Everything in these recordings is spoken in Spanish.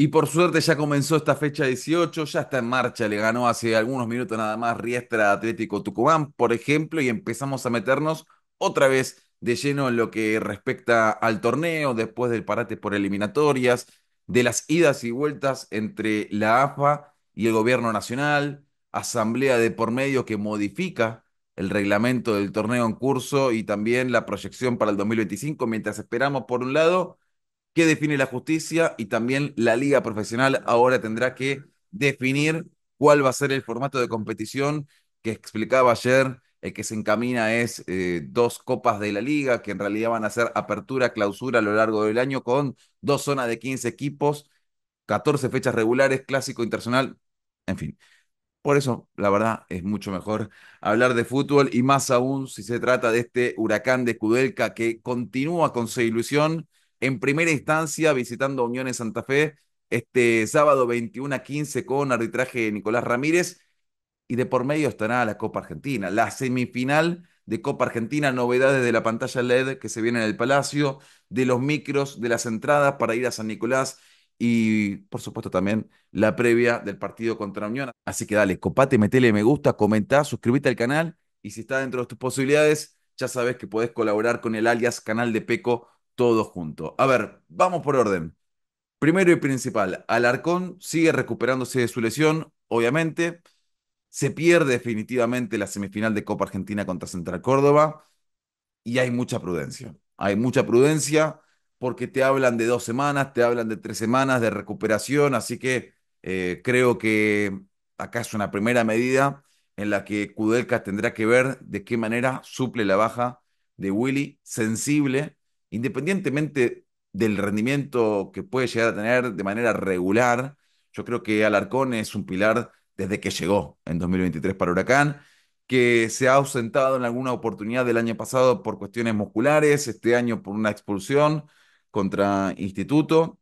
Y por suerte ya comenzó esta fecha 18, ya está en marcha, le ganó hace algunos minutos nada más Riestra Atlético Tucumán, por ejemplo, y empezamos a meternos otra vez de lleno en lo que respecta al torneo, después del parate por eliminatorias, de las idas y vueltas entre la AFA y el gobierno nacional, asamblea de por medio que modifica el reglamento del torneo en curso y también la proyección para el 2025, mientras esperamos por un lado qué define la justicia y también la liga profesional ahora tendrá que definir cuál va a ser el formato de competición que explicaba ayer. El que se encamina es eh, dos copas de la liga, que en realidad van a ser apertura, clausura a lo largo del año, con dos zonas de 15 equipos, 14 fechas regulares, clásico internacional, en fin. Por eso, la verdad, es mucho mejor hablar de fútbol y más aún si se trata de este huracán de Kudelka que continúa con su ilusión en primera instancia visitando Unión en Santa Fe este sábado 21 a 15 con arbitraje de Nicolás Ramírez y de por medio estará la Copa Argentina, la semifinal de Copa Argentina, novedades de la pantalla LED que se viene en el Palacio, de los micros, de las entradas para ir a San Nicolás y por supuesto también la previa del partido contra Unión. Así que dale, copate, metele me gusta, comenta, suscríbete al canal y si está dentro de tus posibilidades, ya sabes que podés colaborar con el alias Canal de Peco todos juntos. A ver, vamos por orden. Primero y principal, Alarcón sigue recuperándose de su lesión, obviamente. Se pierde definitivamente la semifinal de Copa Argentina contra Central Córdoba y hay mucha prudencia. Hay mucha prudencia porque te hablan de dos semanas, te hablan de tres semanas de recuperación, así que eh, creo que acá es una primera medida en la que Kudelka tendrá que ver de qué manera suple la baja de Willy, sensible independientemente del rendimiento que puede llegar a tener de manera regular, yo creo que Alarcón es un pilar desde que llegó en 2023 para Huracán, que se ha ausentado en alguna oportunidad del año pasado por cuestiones musculares, este año por una expulsión contra Instituto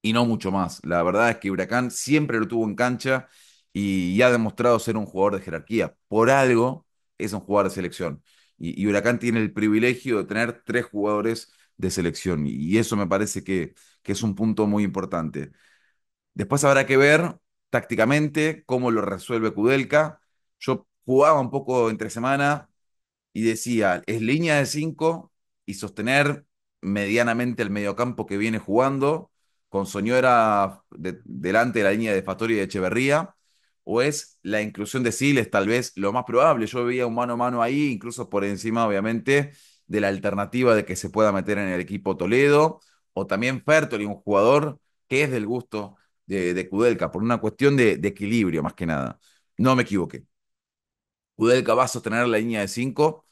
y no mucho más. La verdad es que Huracán siempre lo tuvo en cancha y, ha demostrado ser un jugador de jerarquía. Por algo es un jugador de selección. Y, Huracán tiene el privilegio de tener tres jugadores de selección. Y, eso me parece que, es un punto muy importante. Después habrá que ver tácticamente cómo lo resuelve Kudelka. Yo jugaba un poco entre semana y decía, es línea de cinco y sostener medianamente el mediocampo que viene jugando con Soñora delante de la línea de Fatoria y de Echeverría o es la inclusión de Siles, tal vez lo más probable. Yo veía un mano a mano ahí, incluso por encima, obviamente, de la alternativa de que se pueda meter en el equipo Toledo, o también Fertoli, un jugador que es del gusto de, de Kudelka, por una cuestión de, equilibrio más que nada. No me equivoqué. Kudelka va a sostener la línea de cinco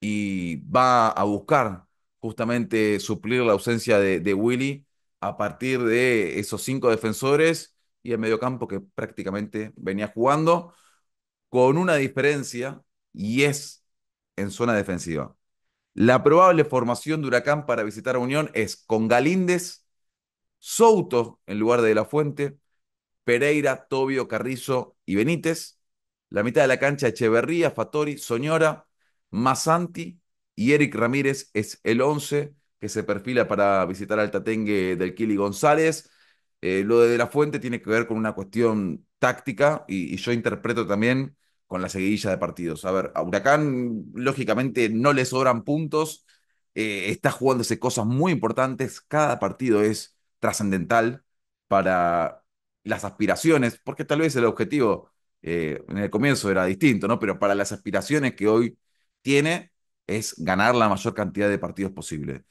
y va a buscar justamente suplir la ausencia de Willy a partir de esos cinco defensores y el mediocampo que prácticamente venía jugando, con una diferencia y es en zona defensiva. La probable formación de Huracán para visitar a Unión es con Galíndez, Souto en lugar de De La Fuente, Pereira, Tobio, Carrizo y Benítez. La mitad de la cancha Echeverría, Fatori, Soñora, Masanti y Eric Ramírez es el 11 que se perfila para visitar al Tatengue del Kili González. Eh, lo de, la fuente tiene que ver con una cuestión táctica y, yo interpreto también con la seguidilla de partidos. A ver, a Huracán lógicamente no le sobran puntos, eh, está jugándose cosas muy importantes, cada partido es trascendental para las aspiraciones, porque tal vez el objetivo eh, en el comienzo era distinto, Pero para las aspiraciones que hoy tiene es ganar la mayor cantidad de partidos posible.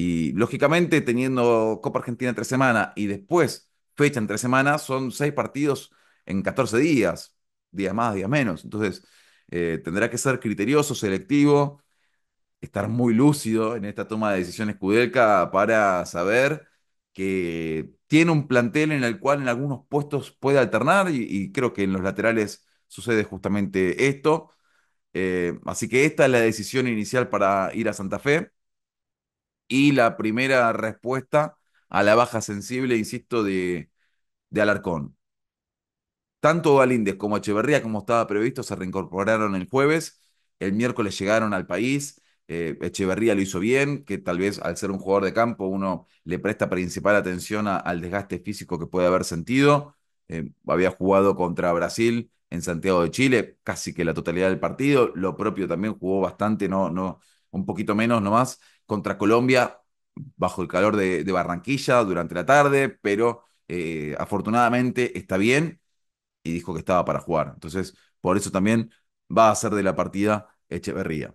Y lógicamente, teniendo Copa Argentina tres semanas y después fecha en tres semanas, son seis partidos en 14 días, días más, días menos. Entonces, eh, tendrá que ser criterioso, selectivo, estar muy lúcido en esta toma de decisiones Kudelka para saber que tiene un plantel en el cual en algunos puestos puede alternar y, creo que en los laterales sucede justamente esto. Eh, así que esta es la decisión inicial para ir a Santa Fe y la primera respuesta a la baja sensible, insisto, de, Alarcón. Tanto Valíndez como Echeverría, como estaba previsto, se reincorporaron el jueves. El miércoles llegaron al país. Eh, Echeverría lo hizo bien, que tal vez al ser un jugador de campo uno le presta principal atención al desgaste físico que puede haber sentido. Eh, había jugado contra Brasil en Santiago de Chile, casi que la totalidad del partido. Lo propio también jugó bastante, no, no, un poquito menos nomás contra Colombia bajo el calor de, Barranquilla durante la tarde, pero eh, afortunadamente está bien y dijo que estaba para jugar. Entonces, por eso también va a ser de la partida Echeverría.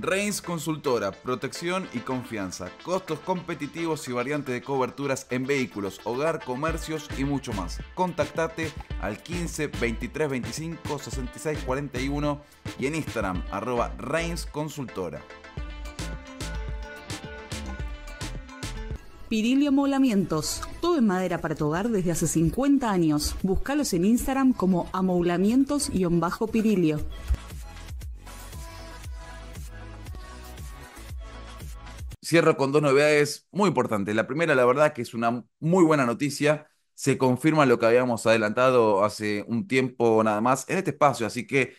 Reins Consultora, protección y confianza, costos competitivos y variantes de coberturas en vehículos, hogar, comercios y mucho más. Contactate al 15 23 25 66 41 y en Instagram arroba Reins Consultora. Pirilio Amoulamientos, Todo en madera para tu hogar desde hace 50 años. Búscalos en Instagram como amoulamientos-pirilio. cierro con dos novedades muy importantes. La primera, la verdad, que es una muy buena noticia. Se confirma lo que habíamos adelantado hace un tiempo nada más en este espacio, así que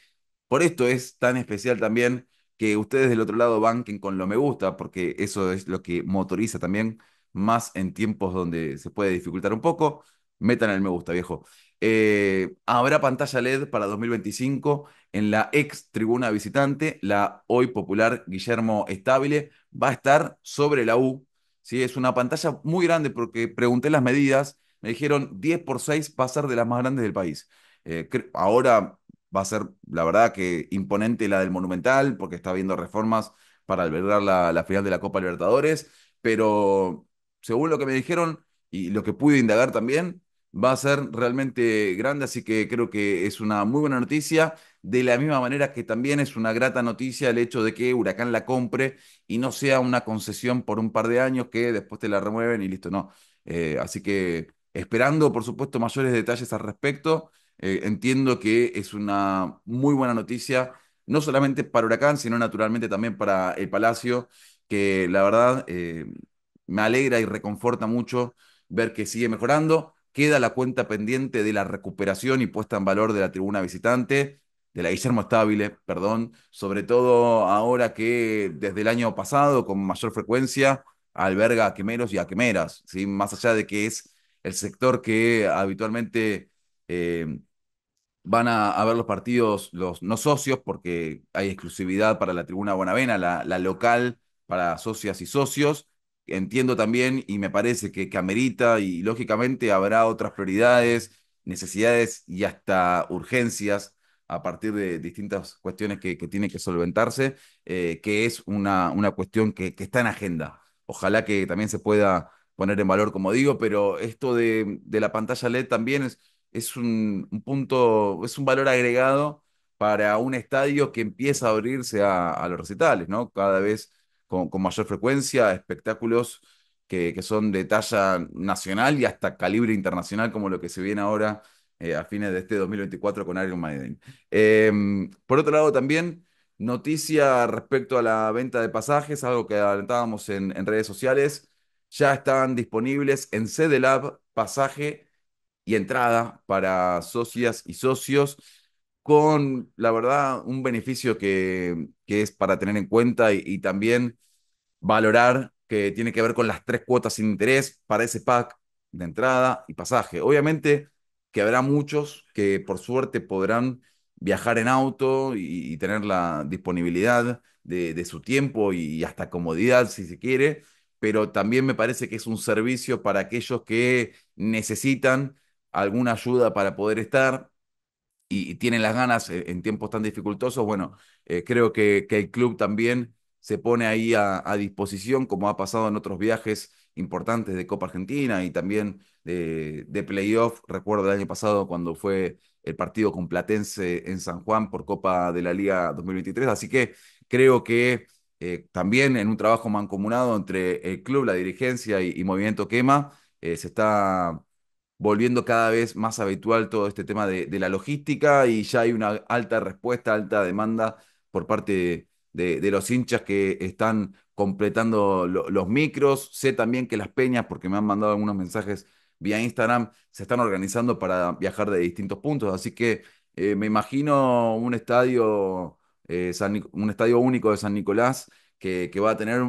por esto es tan especial también que ustedes del otro lado banquen con lo me gusta, porque eso es lo que motoriza también más en tiempos donde se puede dificultar un poco. Metan el me gusta, viejo. Eh, habrá pantalla LED para 2025 en la ex tribuna visitante, la hoy popular Guillermo Estable va a estar sobre la U. ¿sí? Es una pantalla muy grande porque pregunté las medidas, me dijeron 10 por 6 va a ser de las más grandes del país. Eh, ahora va a ser, la verdad, que imponente la del Monumental, porque está habiendo reformas para albergar la final de la Copa Libertadores, pero según lo que me dijeron y lo que pude indagar también, va a ser realmente grande, así que creo que es una muy buena noticia. De la misma manera que también es una grata noticia el hecho de que Huracán la compre y no sea una concesión por un par de años que después te la remueven y listo, no. Eh, así que esperando, por supuesto, mayores detalles al respecto, eh, entiendo que es una muy buena noticia, no solamente para Huracán, sino naturalmente también para el Palacio, que la verdad eh, me alegra y reconforta mucho ver que sigue mejorando. Queda la cuenta pendiente de la recuperación y puesta en valor de la tribuna visitante, de la Guillermo estable, perdón, sobre todo ahora que desde el año pasado, con mayor frecuencia, alberga a quemeros y a quemeras, más allá de que es el sector que habitualmente eh, van a, ver los partidos los no socios, porque hay exclusividad para la tribuna Buenavena, la local para socias y socios, entiendo también y me parece que, amerita y lógicamente habrá otras prioridades, necesidades y hasta urgencias a partir de distintas cuestiones que, que tienen que solventarse, eh, que es una, una cuestión que, está en agenda. Ojalá que también se pueda poner en valor, como digo, pero esto de, la pantalla LED también es, es un, punto, es un valor agregado para un estadio que empieza a abrirse a, a los recitales, ¿no? Cada vez con, mayor frecuencia, espectáculos que, son de talla nacional y hasta calibre internacional, como lo que se viene ahora eh, a fines de este 2024 con Iron Maiden. Em, por otro lado, también noticia respecto a la venta de pasajes, algo que adelantábamos en, redes sociales. Ya están disponibles en Lab pasaje y entrada para socias y socios con, la verdad, un beneficio que, es para tener en cuenta y, también valorar que tiene que ver con las tres cuotas sin interés para ese pack de entrada y pasaje. Obviamente que habrá muchos que por suerte podrán viajar en auto y, tener la disponibilidad de, de, su tiempo y hasta comodidad si se quiere, pero también me parece que es un servicio para aquellos que necesitan alguna ayuda para poder estar y, tienen las ganas eh, en tiempos tan dificultosos, bueno, eh, creo que, el club también se pone ahí a, disposición, como ha pasado en otros viajes importantes de Copa Argentina y también de, playoff. Recuerdo el año pasado cuando fue el partido con Platense en San Juan por Copa de la Liga 2023. Así que creo que eh, también en un trabajo mancomunado entre el club, la dirigencia y, Movimiento Quema, se está volviendo cada vez más habitual todo este tema de, la logística y ya hay una alta respuesta, alta demanda por parte de, los hinchas que están completando los micros. Sé también que las peñas, porque me han mandado algunos mensajes vía Instagram, se están organizando para viajar de distintos puntos. Así que eh, me imagino un estadio, eh, un estadio único de San Nicolás que, que va a tener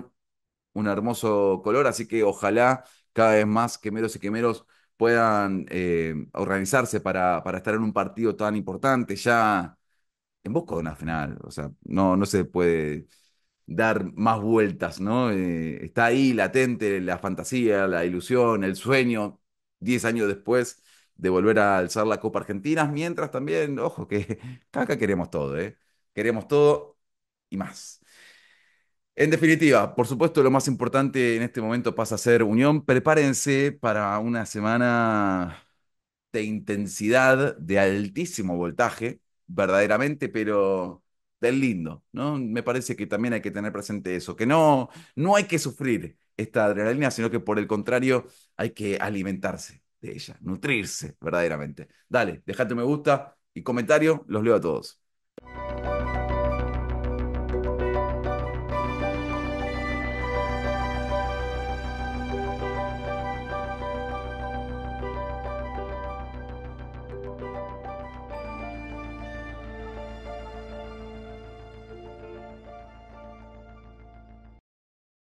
un hermoso color. Así que ojalá cada vez más quemeros y quemeros puedan eh, organizarse para, estar en un partido tan importante ya en busca de una final. O sea, no, no se puede dar más vueltas, ¿no? Eh, está ahí latente la fantasía, la ilusión, el sueño, 10 años después de volver a alzar la Copa Argentina, mientras también, ojo, que acá queremos todo, ¿eh? Queremos todo y más. En definitiva, por supuesto, lo más importante en este momento pasa a ser unión. Prepárense para una semana de intensidad, de altísimo voltaje, verdaderamente, pero del lindo, ¿no? Me parece que también hay que tener presente eso, que no, no hay que sufrir esta adrenalina, sino que por el contrario hay que alimentarse de ella, nutrirse verdaderamente. Dale, dejate un me gusta y comentario, los leo a todos.